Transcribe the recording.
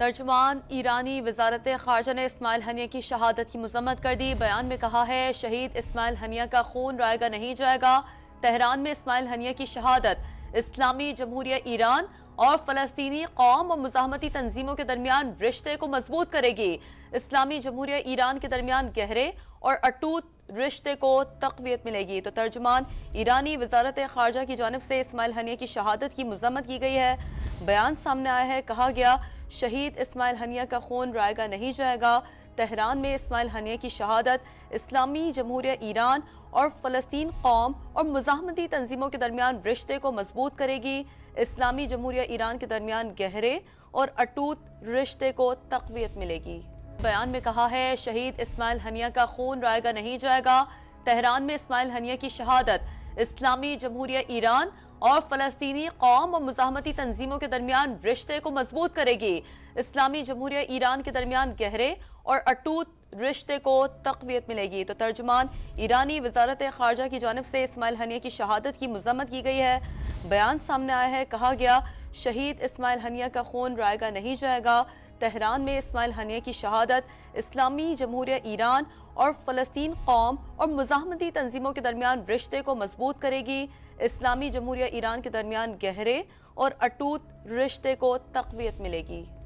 तर्जुमान ईरानी वजारत खारजा ने इसमाइल हनिया की शहादत की मजम्मत कर दी बयान में कहा है शहीद इसमाइल हनिया का खून रायगा नहीं जाएगा तहरान में इसमाइल हनिया की शहादत इस्लामी जमहूरिया ईरान और फलस्तनी कौम और मजामती तनजीमों के दरमियान रिश्ते को मजबूत करेगी इस्लामी जमहूरिया ईरान के दरमियान गहरे और अटूट रिश्ते को तकवीत मिलेगी तो तर्जुमान ईरानी वजारत खारजा की जानब से इसमाइल हनिया की शहादत की मजम्मत की गई है बयान सामने आया है कहा गया शहीद इस्माइल हनिया का खून रायगा नहीं जाएगा तहरान में इस्माइल हनिया की शहादत इस्लामी जमहूरिया ईरान और फ़लस्तीन कौम और मुजामती तनजीमों के दरमियान रिश्ते को मजबूत करेगी इस्लामी जमहूरिया ईरान के दरमियान गहरे और अटूट रिश्ते को तकवीत मिलेगी बयान में कहा है शहीद इस्माइल हनिया का खून रायगा नहीं जाएगा तहरान में इस्माइल हनिया की शहादत इस्लामी जमहूरिया ईरान और फलस्तनी कौम और मजामती तंजीमों के दरमियान रिश्ते को मजबूत करेगी इस्लामी जमहूरिया ईरान के दरमियान गहरे और अटूट रिश्ते को तकवीत मिलेगी तो तर्जमान ईरानी वजारत खारजा की जानब से इसमाइल हनिया की शहादत की मजम्मत की गई है बयान सामने आया है कहा गया शहीद इसमाइल हनिया का खून रायगा नहीं जाएगा तहरान में इसमाइल हनिया की शहादत इस्लामी जमहूरिया ईरान और फ़लस्तीन कौम और मजामती तनजीमों के दरमियान रिश्ते को मजबूत करेगी इस्लामी जमहूरिया ईरान के दरमियान गहरे और अटूट रिश्ते को तकवीत मिलेगी